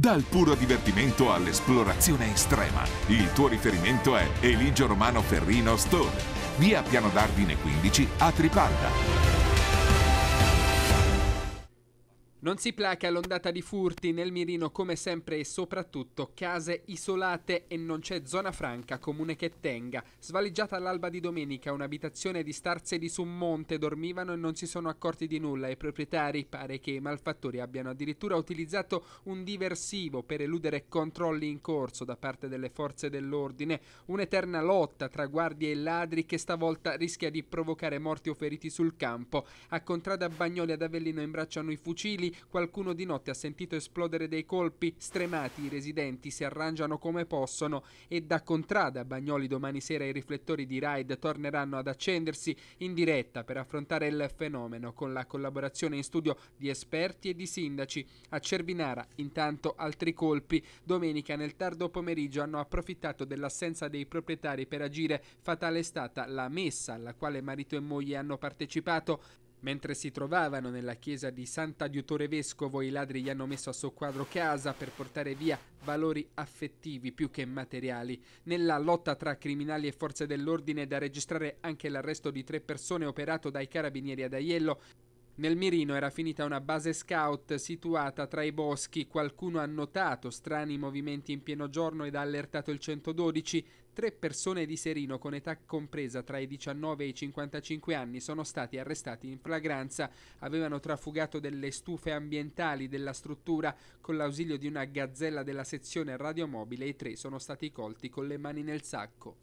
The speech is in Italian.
Dal puro divertimento all'esplorazione estrema, il tuo riferimento è Eligio Romano Ferrino Stone, via Piano d'Ardine 15 a Tripalda. Non si placa l'ondata di furti nel mirino come sempre e soprattutto case isolate e non c'è zona franca comune che tenga. Svaliggiata all'alba di domenica un'abitazione di Starsedi su un monte dormivano e non si sono accorti di nulla i proprietari. Pare che i malfattori abbiano addirittura utilizzato un diversivo per eludere controlli in corso da parte delle forze dell'ordine. Un'eterna lotta tra guardie e ladri che stavolta rischia di provocare morti o feriti sul campo. A Contrada Bagnoli ad Avellino imbracciano i fucili qualcuno di notte ha sentito esplodere dei colpi, stremati i residenti si arrangiano come possono e da contrada Bagnoli domani sera i riflettori di Raid torneranno ad accendersi in diretta per affrontare il fenomeno con la collaborazione in studio di esperti e di sindaci. A Cervinara intanto altri colpi. Domenica nel tardo pomeriggio hanno approfittato dell'assenza dei proprietari per agire. Fatale è stata la messa alla quale marito e moglie hanno partecipato. Mentre si trovavano nella chiesa di Santa Diutore Vescovo, i ladri gli hanno messo a soqquadro casa per portare via valori affettivi più che materiali. Nella lotta tra criminali e forze dell'ordine è da registrare anche l'arresto di tre persone operato dai carabinieri ad Aiello nel mirino era finita una base scout situata tra i boschi, qualcuno ha notato strani movimenti in pieno giorno ed ha allertato il 112, tre persone di Serino con età compresa tra i 19 e i 55 anni sono stati arrestati in flagranza, avevano trafugato delle stufe ambientali della struttura con l'ausilio di una gazzella della sezione radiomobile, i tre sono stati colti con le mani nel sacco.